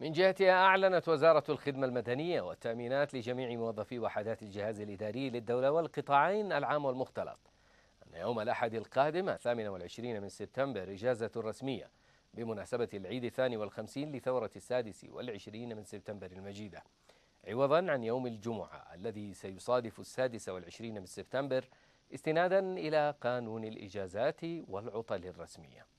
من جهتها أعلنت وزارة الخدمة المدنية والتأمينات لجميع موظفي وحدات الجهاز الإداري للدولة والقطاعين العام والمختلط أن يوم الأحد القادم 28 من سبتمبر إجازة رسمية بمناسبة العيد الثاني والخمسين لثورة السادس والعشرين من سبتمبر المجيدة عوضا عن يوم الجمعة الذي سيصادف السادس والعشرين من سبتمبر استنادا إلى قانون الإجازات والعطل الرسمية